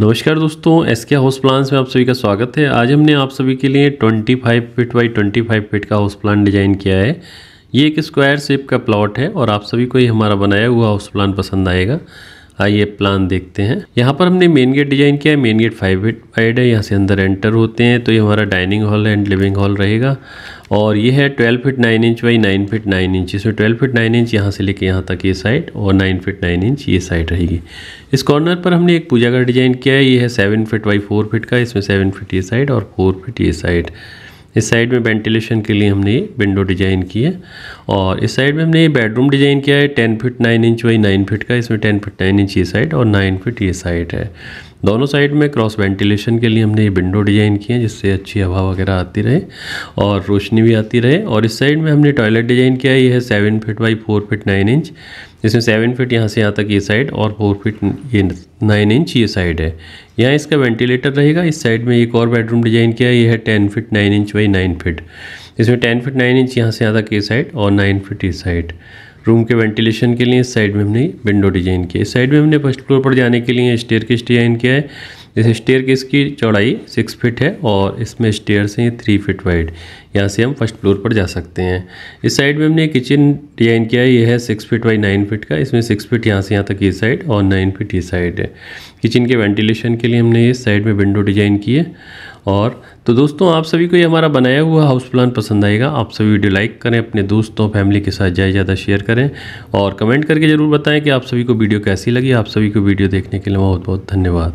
नमस्कार दोस्तों एस के हाउस प्लान्स में आप सभी का स्वागत है आज हमने आप सभी के लिए 25 फिट बाई फाइव फिट का हाउस प्लान डिज़ाइन किया है ये एक स्क्वायर शेप का प्लॉट है और आप सभी को ये हमारा बनाया हुआ हाउस प्लान पसंद आएगा आइए प्लान देखते हैं यहाँ पर हमने मेन गेट डिज़ाइन किया है main gate five feet wide है यहाँ से अंदर एंटर होते हैं तो ये हमारा dining hall and living hall रहेगा और ये है twelve feet nine inch by nine feet nine inch इसमें ट्वेल्व फिट नाइन इंच यहाँ से लेके यहाँ तक ये साइड और नाइन फिट नाइन इंच ये साइड रहेगी इस कॉर्नर पर हमने एक पूजा का डिज़ाइन किया है ये है seven feet by four feet का इसमें सेवन फिट ये साइड और फोर फिट ये साइड इस साइड में वेंटिलेशन के लिए हमने ये विंडो डिज़ाइन की है और इस साइड में हमने ये बेडरूम डिज़ाइन किया है ten feet nine inch by nine feet का इसमें टेन फिट नाइन इंच ये साइड और नाइन फिट ये साइड है दोनों साइड में क्रॉस वेंटिलेशन के लिए हमने ये विंडो डिज़ाइन किए है जिससे अच्छी हवा वगैरह आती रहे और रोशनी भी आती रहे और इस साइड में हमने टॉयलेट डिज़ाइन किया है ये है seven feet by four feet nine inch जिसमें सेवन फीट यहाँ से यहाँ तक ये साइड और फोर फीट ये नाइन इंच ये साइड है यहाँ इसका वेंटिलेटर रहेगा इस साइड में एक और बेडरूम डिजाइन किया है ये है ten feet nine inch by nine feet इसमें टेन फिट नाइन इंच यहाँ से यहाँ तक ये साइड और नाइन फिट ये साइड रूम के वेंटिलेशन के लिए इस साइड में हमने विंडो डिजाइन किया इस साइड में हमने फर्स्ट फ्लोर पर जाने के लिए स्टेयर किस डिजाइन किया है इस स्टेयर की इसकी चौड़ाई सिक्स फिट है और इसमें स्टेयर से ये थ्री फिट वाइड यहाँ से हम फर्स्ट फ्लोर पर जा सकते हैं इस साइड में हमने किचन डिजाइन किया है ये है six feet by nine feet का इसमें सिक्स फिट यहाँ से यहाँ तक ये साइड और नाइन फिट ये साइड है किचन के वेंटिलेशन के लिए हमने इस साइड में विंडो डिजाइन की है और तो दोस्तों आप सभी को ये हमारा बनाया हुआ हाउस प्लान पसंद आएगा आप सभी वीडियो लाइक करें अपने दोस्तों फैमिली के साथ ज़्यादा ज़्यादा शेयर करें और कमेंट करके ज़रूर बताएं कि आप सभी को वीडियो कैसी लगी आप सभी को वीडियो देखने के लिए बहुत बहुत धन्यवाद